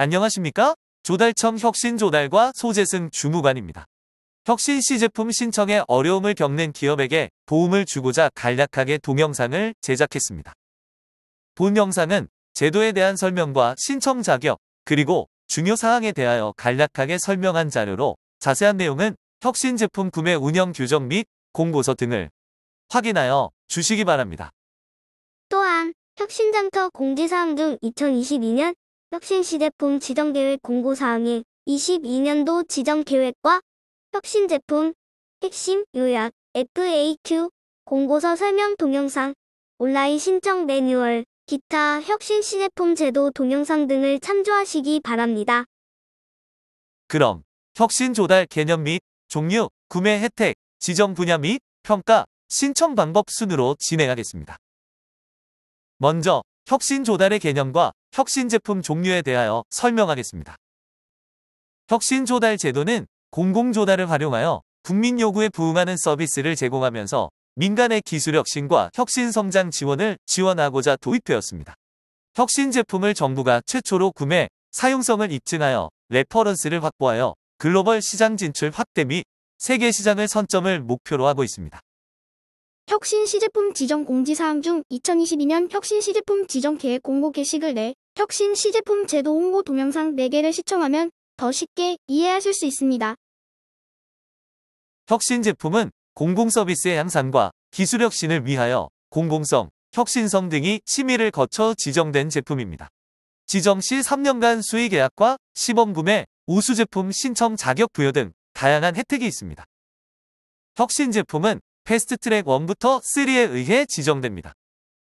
안녕하십니까? 조달청 혁신조달과 소재승 주무관입니다. 혁신시 제품 신청에 어려움을 겪는 기업에게 도움을 주고자 간략하게 동영상을 제작했습니다. 본 영상은 제도에 대한 설명과 신청 자격, 그리고 중요 사항에 대하여 간략하게 설명한 자료로 자세한 내용은 혁신 제품 구매 운영 규정 및 공고서 등을 확인하여 주시기 바랍니다. 또한 혁신장터 공지사항 중 2022년 혁신시대 품 지정계획 공고사항에 22년도 지정계획과 혁신제품 핵심 요약 FAQ 공고서 설명 동영상 온라인 신청 매뉴얼 기타 혁신 시제품 제도 동영상 등을 참조하시기 바랍니다. 그럼 혁신 조달 개념 및 종류, 구매 혜택, 지정 분야 및 평가, 신청 방법 순으로 진행하겠습니다. 먼저 혁신 조달의 개념과 혁신 제품 종류에 대하여 설명하겠습니다. 혁신 조달 제도는 공공 조달을 활용하여 국민 요구에 부응하는 서비스를 제공하면서 민간의 기술 혁신과 혁신 성장 지원을 지원하고자 도입되었습니다. 혁신 제품을 정부가 최초로 구매, 사용성을 입증하여 레퍼런스를 확보하여 글로벌 시장 진출 확대 및 세계 시장을 선점을 목표로 하고 있습니다. 혁신 시제품 지정 공지사항 중 2022년 혁신 시제품 지정 계획 공고 게시글 내 혁신 시제품 제도 홍보 동영상 4개를 시청하면 더 쉽게 이해하실 수 있습니다. 혁신 제품은 공공 서비스의 향상과 기술 혁신을 위하여 공공성, 혁신성 등이 심의를 거쳐 지정된 제품입니다. 지정 시 3년간 수의 계약과 시범 구매, 우수 제품 신청 자격 부여 등 다양한 혜택이 있습니다. 혁신 제품은 패스트트랙 1부터 3에 의해 지정됩니다.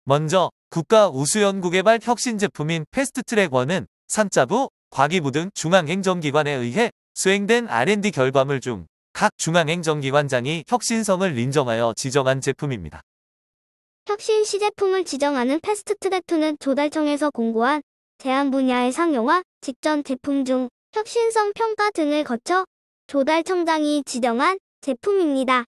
먼저 국가 우수연구개발 혁신 제품인 패스트트랙 1은 산자부, 과기부 등 중앙행정기관에 의해 수행된 R&D 결과물 중 각 중앙행정기관장이 혁신성을 인정하여 지정한 제품입니다. 혁신 시제품을 지정하는 패스트트랙2는 조달청에서 공고한 제한 분야의 상용화, 직전 제품 중 혁신성 평가 등을 거쳐 조달청장이 지정한 제품입니다.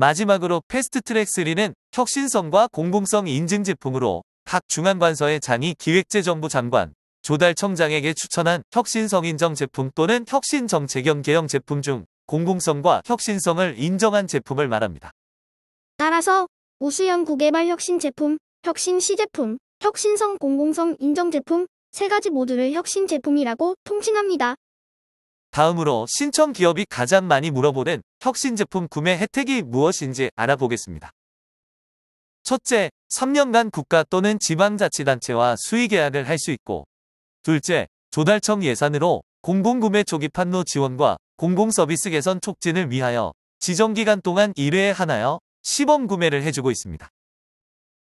마지막으로 패스트트랙 3는 혁신성과 공공성 인증 제품으로 각 중앙관서의 장이 기획재정부 장관, 조달청장에게 추천한 혁신성 인정 제품 또는 혁신정책형 개형 제품 중 공공성과 혁신성을 인정한 제품을 말합니다. 따라서 우수형 구개발 혁신 제품, 혁신 시제품, 혁신성 공공성 인정 제품 세 가지 모두를 혁신 제품이라고 통칭합니다. 다음으로 신청 기업이 가장 많이 물어보는 혁신 제품 구매 혜택이 무엇인지 알아보겠습니다. 첫째, 3년간 국가 또는 지방자치단체와 수의계약을 할 수 있고 둘째, 조달청 예산으로 공공구매 조기 판로 지원과 공공서비스 개선 촉진을 위하여 지정기간 동안 1회에 하나여 시범 구매를 해주고 있습니다.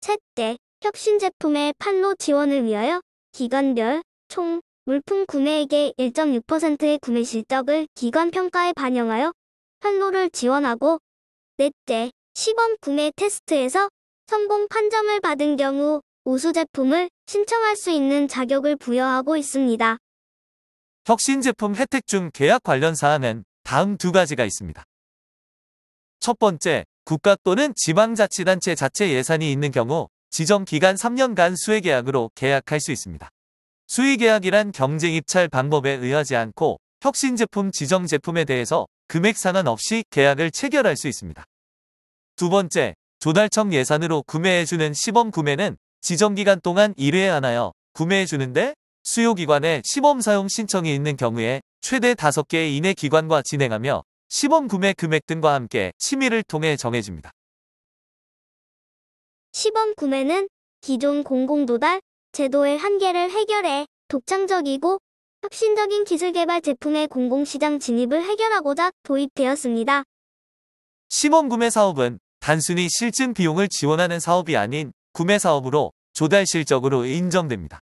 셋째, 혁신 제품의 판로 지원을 위하여 기간별 총 물품 구매액의 1.6%의 구매 실적을 기관 평가에 반영하여 판로를 지원하고 넷째, 시범 구매 테스트에서 성공 판정을 받은 경우 우수 제품을 신청할 수 있는 자격을 부여하고 있습니다. 혁신 제품 혜택 중 계약 관련 사항은 다음 두 가지가 있습니다. 첫 번째, 국가 또는 지방자치단체 자체 예산이 있는 경우 지정 기간 3년간 수혜계약으로 계약할 수 있습니다. 수의계약이란 경쟁 입찰 방법에 의하지 않고 혁신 제품 지정 제품에 대해서 금액 상한 없이 계약을 체결할 수 있습니다. 두 번째, 조달청 예산으로 구매해주는 시범 구매는 지정기간 동안 1회에 하여 구매해주는데 수요기관에 시범 사용 신청이 있는 경우에 최대 5개 이내 기관과 진행하며 시범 구매 금액 등과 함께 심의를 통해 정해집니다. 시범 구매는 기존 공공도달, 제도의 한계를 해결해 독창적이고 혁신적인 기술 개발 제품의 공공시장 진입을 해결하고자 도입되었습니다. 시범 구매 사업은 단순히 실증 비용을 지원하는 사업이 아닌 구매 사업으로 조달 실적으로 인정됩니다.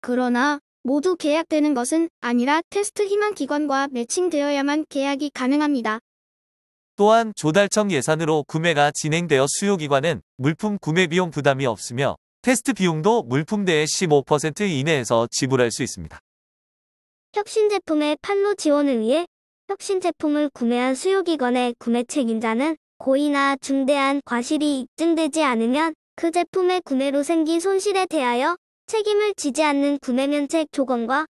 그러나 모두 계약되는 것은 아니라 테스트 희망 기관과 매칭되어야만 계약이 가능합니다. 또한 조달청 예산으로 구매가 진행되어 수요기관은 물품 구매 비용 부담이 없으며 테스트 비용도 물품대의 15% 이내에서 지불할 수 있습니다. 혁신 제품의 판로 지원을 위해 혁신 제품을 구매한 수요기관의 구매 책임자는 고의나 중대한 과실이 입증되지 않으면 그 제품의 구매로 생긴 손실에 대하여 책임을 지지 않는 구매 면책 조건과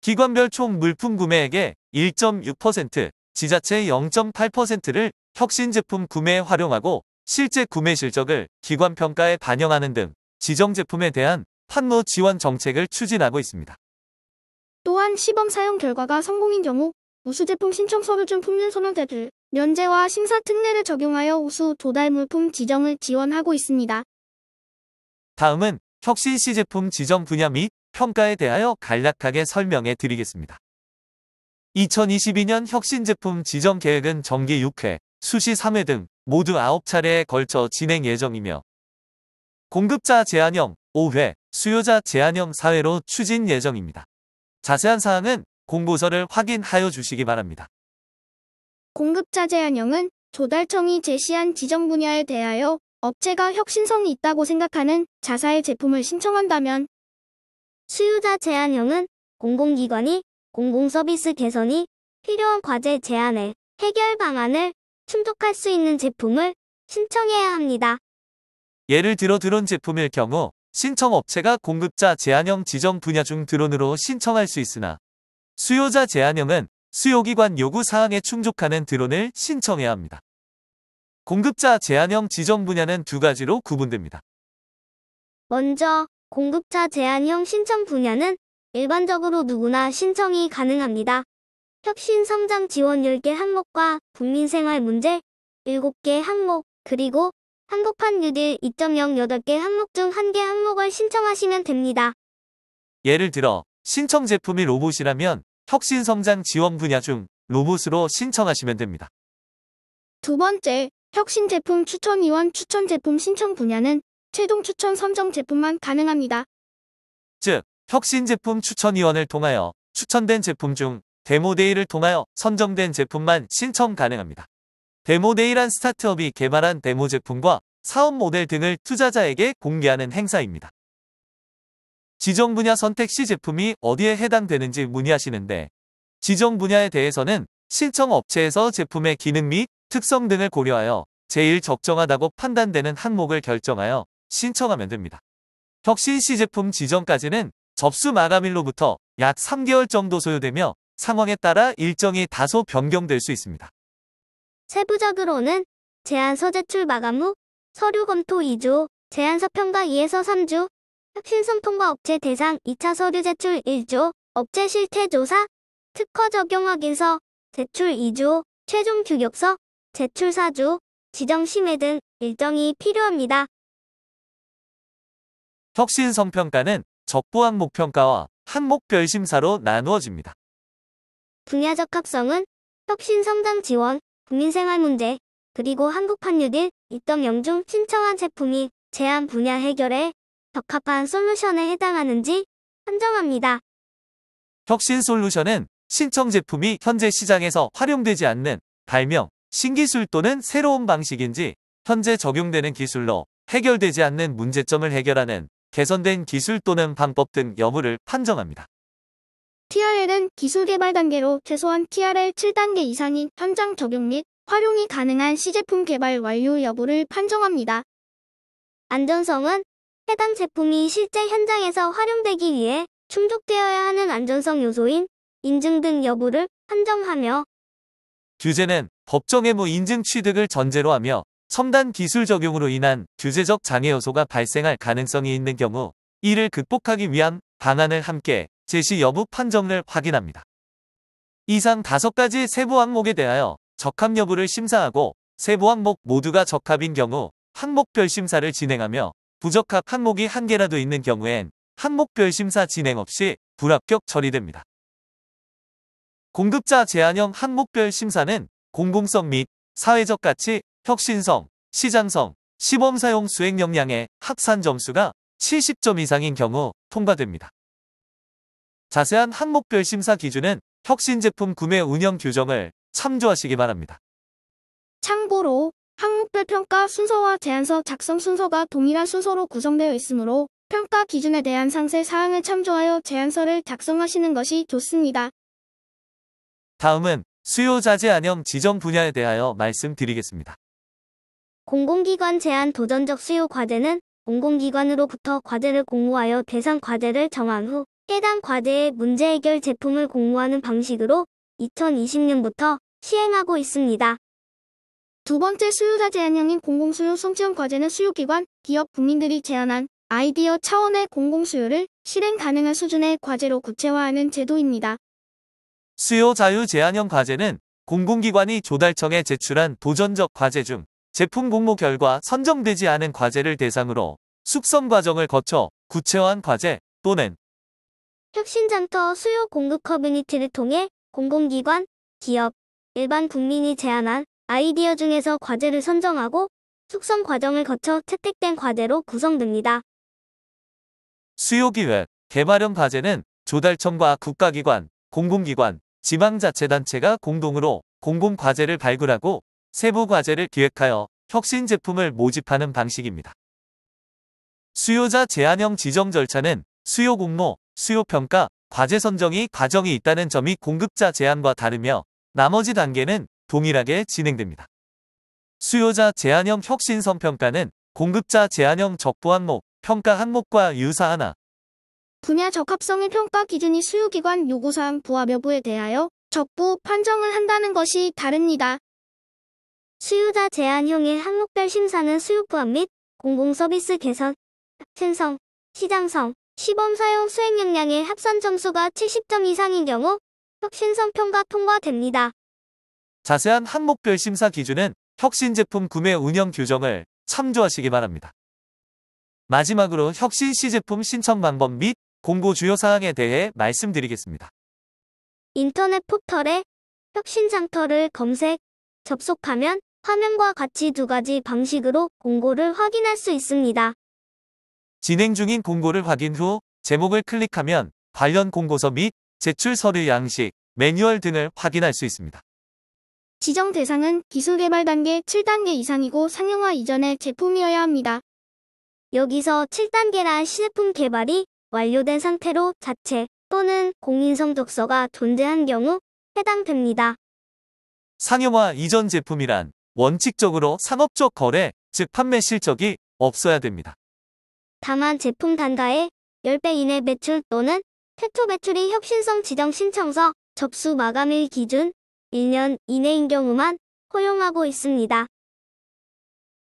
기관별 총 물품 구매액의 1.6%, 지자체의 0.8%를 혁신 제품 구매에 활용하고 실제 구매 실적을 기관 평가에 반영하는 등 지정 제품에 대한 판로 지원 정책을 추진하고 있습니다. 또한 시범 사용 결과가 성공인 경우 우수 제품 신청 서류중 품질 선호대를 면제와 심사 특례를 적용하여 우수 도달 물품 지정을 지원하고 있습니다. 다음은 혁신 시제품 지정 분야 및 평가에 대하여 간략하게 설명해 드리겠습니다. 2022년 혁신 제품 지정 계획은 정기 6회, 수시 3회 등 모두 9차례에 걸쳐 진행 예정이며 공급자 제한형 5회, 수요자 제한형 4회로 추진 예정입니다. 자세한 사항은 공고서를 확인하여 주시기 바랍니다. 공급자 제한형은 조달청이 제시한 지정 분야에 대하여 업체가 혁신성이 있다고 생각하는 자사의 제품을 신청한다면 수요자 제한형은 공공기관이 공공서비스 개선이 필요한 과제 제안에 해결 방안을 충족할 수 있는 제품을 신청해야 합니다. 예를 들어 드론 제품일 경우 신청 업체가 공급자 제한형 지정 분야 중 드론으로 신청할 수 있으나 수요자 제한형은 수요기관 요구 사항에 충족하는 드론을 신청해야 합니다. 공급자 제한형 지정 분야는 두 가지로 구분됩니다. 먼저 공급자 제한형 신청 분야는 일반적으로 누구나 신청이 가능합니다. 혁신 성장 지원 10개 항목과 국민생활 문제 7개 항목, 그리고 한국판 뉴딜 2.0 8개 항목 중 1개 항목을 신청하시면 됩니다. 예를 들어 신청 제품이 로봇이라면 혁신성장 지원 분야 중 로봇으로 신청하시면 됩니다. 두 번째, 혁신 제품 추천위원 추천 제품 신청 분야는 최종 추천 선정 제품만 가능합니다. 즉, 혁신 제품 추천위원을 통하여 추천된 제품 중 데모데이를 통하여 선정된 제품만 신청 가능합니다. 데모데이란 스타트업이 개발한 데모 제품과 사업 모델 등을 투자자에게 공개하는 행사입니다. 지정 분야 선택 시 제품이 어디에 해당되는지 문의하시는데 지정 분야에 대해서는 신청 업체에서 제품의 기능 및 특성 등을 고려하여 제일 적정하다고 판단되는 항목을 결정하여 신청하면 됩니다. 혁신 시 제품 지정까지는 접수 마감일로부터 약 3개월 정도 소요되며 상황에 따라 일정이 다소 변경될 수 있습니다. 세부적으로는 제안서 제출 마감 후 서류 검토 2조, 제안서 평가 2에서 3주, 신성 통과 업체 대상 2차 서류 제출 1조, 업체 실태 조사, 특허 적용 확인서, 제출 2조, 최종 규격서, 제출 4조, 지정 심해 등 일정이 필요합니다. 혁신성평가는 적부 항목평가와 항목별 심사로 나누어집니다. 분야적 합성은 혁신 성장 지원, 국민생활 문제, 그리고 한국판 뉴딜 2영중 신청한 제품이 제한 분야 해결에 적합한 솔루션에 해당하는지 판정합니다. 혁신 솔루션은 신청 제품이 현재 시장에서 활용되지 않는 발명, 신기술 또는 새로운 방식인지 현재 적용되는 기술로 해결되지 않는 문제점을 해결하는 개선된 기술 또는 방법 등 여부를 판정합니다. TRL은 기술 개발 단계로 최소한 TRL 7단계 이상인 현장 적용 및 활용이 가능한 시제품 개발 완료 여부를 판정합니다. 안전성은 해당 제품이 실제 현장에서 활용되기 위해 충족되어야 하는 안전성 요소인 인증 등 여부를 판정하며 규제는 법정 의무 인증 취득을 전제로 하며 첨단 기술 적용으로 인한 규제적 장애 요소가 발생할 가능성이 있는 경우 이를 극복하기 위한 방안을 함께 제시 여부 판정을 확인합니다. 이상 5가지 세부 항목에 대하여 적합 여부를 심사하고 세부 항목 모두가 적합인 경우 항목별 심사를 진행하며 부적합 항목이 한 개라도 있는 경우엔 항목별 심사 진행 없이 불합격 처리됩니다. 공급자 제한형 항목별 심사는 공공성 및 사회적 가치, 혁신성, 시장성, 시범 사용 수행 역량의 합산 점수가 70점 이상인 경우 통과됩니다. 자세한 항목별 심사 기준은 혁신 제품 구매 운영 규정을 참조하시기 바랍니다. 참고로 항목별 평가 순서와 제안서 작성 순서가 동일한 순서로 구성되어 있으므로 평가 기준에 대한 상세 사항을 참조하여 제안서를 작성하시는 것이 좋습니다. 다음은 수요자재 안형 지정 분야에 대하여 말씀드리겠습니다. 공공기관 제안 도전적 수요 과제는 공공기관으로부터 과제를 공모하여 대상 과제를 정한 후 해당 과제의 문제 해결 제품을 공모하는 방식으로 2020년부터 시행하고 있습니다. 두 번째 수요자 제한형인 공공수요 송지형 과제는 수요기관, 기업, 국민들이 제안한 아이디어 차원의 공공수요를 실행 가능한 수준의 과제로 구체화하는 제도입니다. 수요 자유 제한형 과제는 공공기관이 조달청에 제출한 도전적 과제 중 제품 공모 결과 선정되지 않은 과제를 대상으로 숙성 과정을 거쳐 구체화한 과제 또는 혁신장터 수요 공급 커뮤니티를 통해 공공기관, 기업, 일반 국민이 제안한 아이디어 중에서 과제를 선정하고 숙성 과정을 거쳐 채택된 과제로 구성됩니다. 수요기획, 개발형 과제는 조달청과 국가기관, 공공기관, 지방자체단체가 공동으로 공공과제를 발굴하고 세부과제를 기획하여 혁신 제품을 모집하는 방식입니다. 수요자 제한형 지정 절차는 수요 공모, 수요평가, 과제 선정이 과정이 있다는 점이 공급자 제한과 다르며 나머지 단계는 동일하게 진행됩니다. 수요자 제한형 혁신성 평가는 공급자 제한형 적부 항목, 평가 항목과 유사하나 분야 적합성의 평가 기준이 수요기관 요구사항 부합 여부에 대하여 적부 판정을 한다는 것이 다릅니다. 수요자 제한형의 항목별 심사는 수요부합 및 공공서비스 개선, 신성, 시장성, 시범 사용 수행 역량의 합산 점수가 70점 이상인 경우 혁신성 평가 통과됩니다. 자세한 항목별 심사 기준은 혁신 제품 구매 운영 규정을 참조하시기 바랍니다. 마지막으로 혁신 시 제품 신청 방법 및 공고 주요 사항에 대해 말씀드리겠습니다. 인터넷 포털에 혁신 장터를 검색, 접속하면 화면과 같이 두 가지 방식으로 공고를 확인할 수 있습니다. 진행 중인 공고를 확인 후 제목을 클릭하면 관련 공고서 및 제출 서류 양식, 매뉴얼 등을 확인할 수 있습니다. 지정 대상은 기술 개발 단계 7단계 이상이고 상용화 이전의 제품이어야 합니다. 여기서 7단계란 시제품 개발이 완료된 상태로 자체 또는 공인성 독서가 존재한 경우 해당됩니다. 상용화 이전 제품이란 원칙적으로 상업적 거래, 즉 판매 실적이 없어야 됩니다. 다만 제품 단가의 10배 이내 매출 또는 최초 매출이 혁신성 지정 신청서 접수 마감일 기준 1년 이내인 경우만 허용하고 있습니다.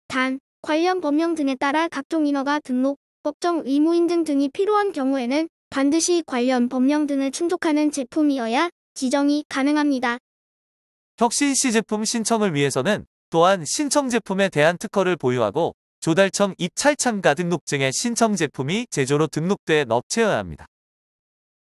단, 관련 법령 등에 따라 각종 인허가 등록, 법정 의무 인증 등이 필요한 경우에는 반드시 관련 법령 등을 충족하는 제품이어야 지정이 가능합니다. 혁신 시 제품 신청을 위해서는 또한 신청 제품에 대한 특허를 보유하고 조달청 입찰참가 등록증의 신청 제품이 제조로 등록돼 업체여야 합니다.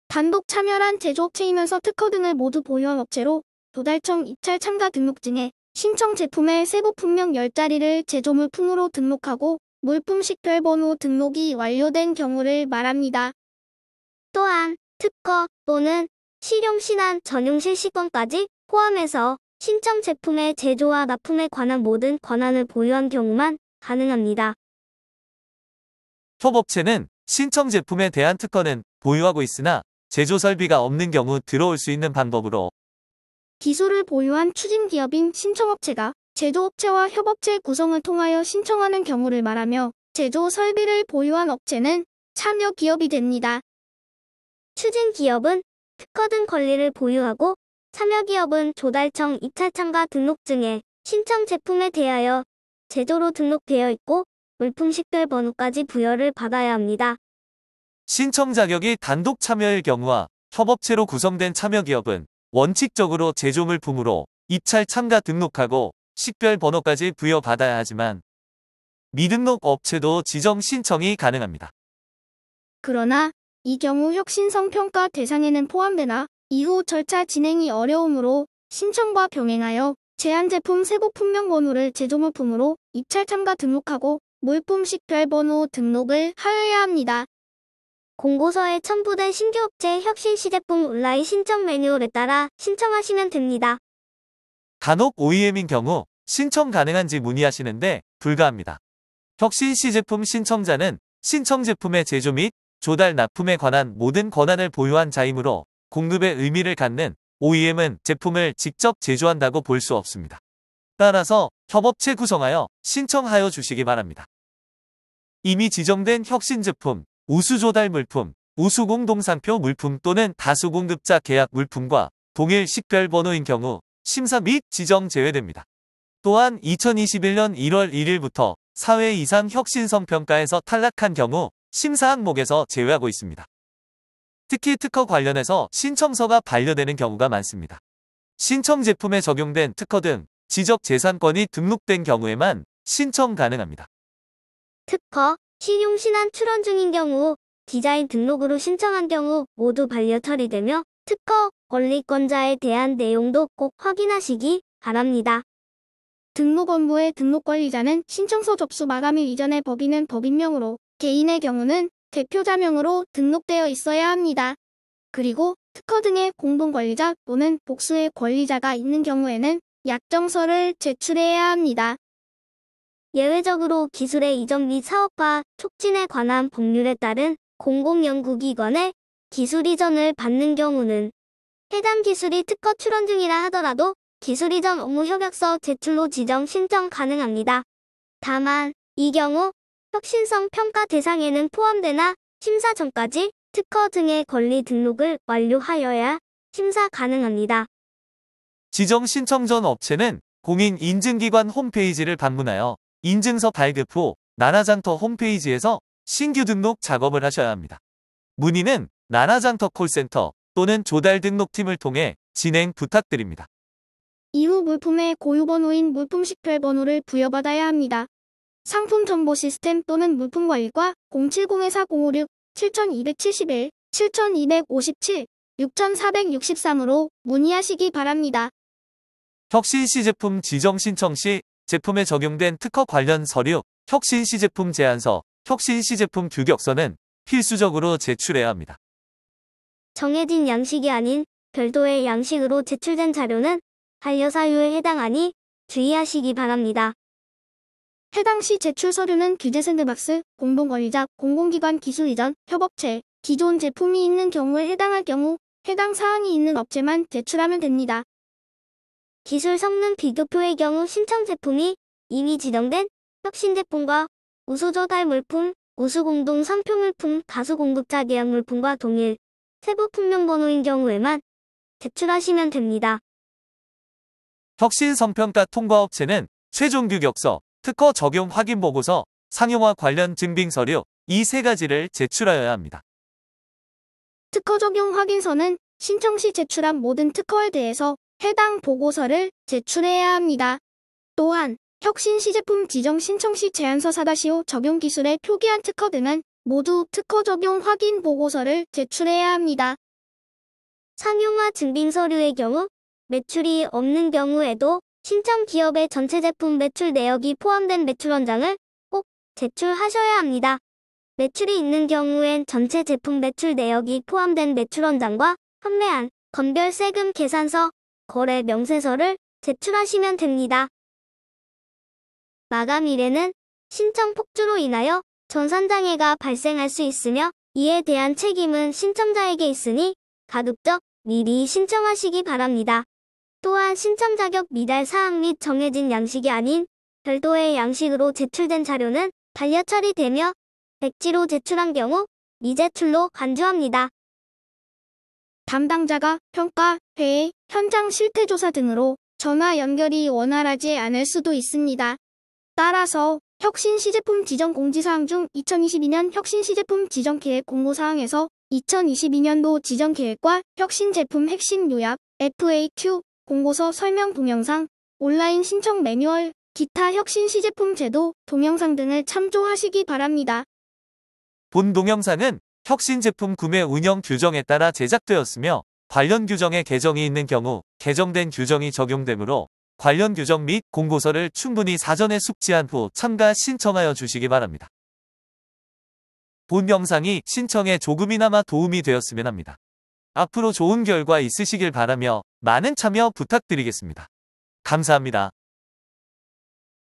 단독 참여란 제조업체이면서 특허 등을 모두 보유한 업체로 조달청 입찰 참가 등록증에 신청 제품의 세부품명 10자리를 제조물품으로 등록하고 물품 식별번호 등록이 완료된 경우를 말합니다. 또한 특허 또는 실용신안 전용실 시권까지 포함해서 신청 제품의 제조와 납품에 관한 모든 권한을 보유한 경우만 가능합니다. 톱업체는 신청 제품에 대한 특허는 보유하고 있으나 제조 설비가 없는 경우 들어올 수 있는 방법으로 기술을 보유한 추진기업인 신청업체가 제조업체와 협업체 구성을 통하여 신청하는 경우를 말하며 제조 설비를 보유한 업체는 참여기업이 됩니다. 추진기업은 특허 등 권리를 보유하고 참여기업은 조달청 2차 참가 등록증에 신청 제품에 대하여 제조로 등록되어 있고 물품 식별 번호까지 부여를 받아야 합니다. 신청 자격이 단독 참여일 경우와 협업체로 구성된 참여 기업은 원칙적으로 제조물품으로 입찰 참가 등록하고 식별 번호까지 부여받아야 하지만 미등록 업체도 지정 신청이 가능합니다. 그러나 이 경우 혁신성 평가 대상에는 포함되나 이후 절차 진행이 어려우므로 신청과 병행하여 제한제품 세고품명번호를 제조물품으로 입찰 참가 등록하고 물품 식별번호 등록을 하여야 합니다. 공고서에 첨부된 신규업체 혁신시제품 온라인 신청 매뉴얼에 따라 신청하시면 됩니다. 간혹 OEM인 경우 신청 가능한지 문의하시는데 불가합니다. 혁신시제품 신청자는 신청 제품의 제조 및 조달 납품에 관한 모든 권한을 보유한 자이므로 공급의 의미를 갖는 OEM은 제품을 직접 제조한다고 볼 수 없습니다. 따라서 협업체 구성하여 신청하여 주시기 바랍니다. 이미 지정된 혁신 제품, 우수 조달 물품, 우수 공동상표 물품 또는 다수 공급자 계약 물품과 동일 식별 번호인 경우 심사 및 지정 제외됩니다. 또한 2021년 1월 1일부터 사회 이상 혁신성 평가에서 탈락한 경우 심사 항목에서 제외하고 있습니다. 특히 특허 관련해서 신청서가 반려되는 경우가 많습니다. 신청 제품에 적용된 특허 등 지적 재산권이 등록된 경우에만 신청 가능합니다. 특허, 신용신한 출원 중인 경우, 디자인 등록으로 신청한 경우 모두 반려 처리되며 특허 권리권자에 대한 내용도 꼭 확인하시기 바랍니다. 등록 업무의 등록 권리자는 신청서 접수 마감일 이전에 법인은 법인명으로, 개인의 경우는 대표자명으로 등록되어 있어야 합니다. 그리고 특허 등의 공동권리자 또는 복수의 권리자가 있는 경우에는 약정서를 제출해야 합니다. 예외적으로 기술의 이전 및사업과 촉진에 관한 법률에 따른 공공연구기관의 기술 이전을 받는 경우는 해당 기술이 특허 출원 중이라 하더라도 기술 이전 업무 협약서 제출로 지정 신청 가능합니다. 다만 이 경우 혁신성 평가 대상에는 포함되나 심사 전까지 특허 등의 권리 등록을 완료하여야 심사 가능합니다. 지정 신청 전 업체는 공인인증기관 홈페이지를 방문하여 인증서 발급 후 나나장터 홈페이지에서 신규 등록 작업을 하셔야 합니다. 문의는 나나장터 콜센터 또는 조달 등록팀을 통해 진행 부탁드립니다. 이후 물품의 고유번호인 물품식별 번호를 부여받아야 합니다. 상품 정보 시스템 또는 물품과일과 070-4056, 7271, 7257, 6463으로 문의하시기 바랍니다. 혁신시 제품 지정 신청 시 제품에 적용된 특허 관련 서류, 혁신시 제품 제안서, 혁신시 제품 규격서는 필수적으로 제출해야 합니다. 정해진 양식이 아닌 별도의 양식으로 제출된 자료는 반려사유에 해당하니 주의하시기 바랍니다. 해당 시 제출 서류는 규제샌드박스, 공동권리자, 공공기관 기술 이전, 협업체, 기존 제품이 있는 경우에 해당할 경우 해당 사항이 있는 업체만 제출하면 됩니다. 기술 성능 비교표의 경우 신청 제품이 이미 지정된 혁신제품과 우수조달 물품, 우수공동 상표물품, 다수공급자 계약 물품과 동일 세부 품명번호인 경우에만 제출하시면 됩니다. 혁신성평가 통과업체는 최종 규격서, 특허 적용 확인 보고서, 상용화 관련 증빙 서류 이 세 가지를 제출하여야 합니다. 특허 적용 확인서는 신청 시 제출한 모든 특허에 대해서 해당 보고서를 제출해야 합니다. 또한 혁신시 제품 지정 신청 시 제안서 4-5 적용 기술에 표기한 특허 등은 모두 특허 적용 확인 보고서를 제출해야 합니다. 상용화 증빙 서류의 경우 매출이 없는 경우에도 신청 기업의 전체 제품 매출 내역이 포함된 매출원장을 꼭 제출하셔야 합니다. 매출이 있는 경우엔 전체 제품 매출 내역이 포함된 매출원장과 판매한 건별 세금 계산서, 거래 명세서를 제출하시면 됩니다. 마감일에는 신청 폭주로 인하여 전산장애가 발생할 수 있으며 이에 대한 책임은 신청자에게 있으니 가급적 미리 신청하시기 바랍니다. 또한 신청 자격 미달 사항 및 정해진 양식이 아닌 별도의 양식으로 제출된 자료는 반려 처리되며 백지로 제출한 경우 미제출로 간주합니다. 담당자가 평가, 회의, 현장 실태 조사 등으로 전화 연결이 원활하지 않을 수도 있습니다. 따라서 혁신시제품 지정 공지사항 중 2022년 혁신시제품 지정계획 공고사항에서 2022년도 지정계획과 혁신제품 핵심 요약, FAQ, 공고서 설명 동영상, 온라인 신청 매뉴얼, 기타 혁신 시제품 제도, 동영상 등을 참조하시기 바랍니다. 본 동영상은 혁신 제품 구매 운영 규정에 따라 제작되었으며 관련 규정에 개정이 있는 경우 개정된 규정이 적용되므로 관련 규정 및 공고서를 충분히 사전에 숙지한 후 참가 신청하여 주시기 바랍니다. 본 영상이 신청에 조금이나마 도움이 되었으면 합니다. 앞으로 좋은 결과 있으시길 바라며 많은 참여 부탁드리겠습니다. 감사합니다.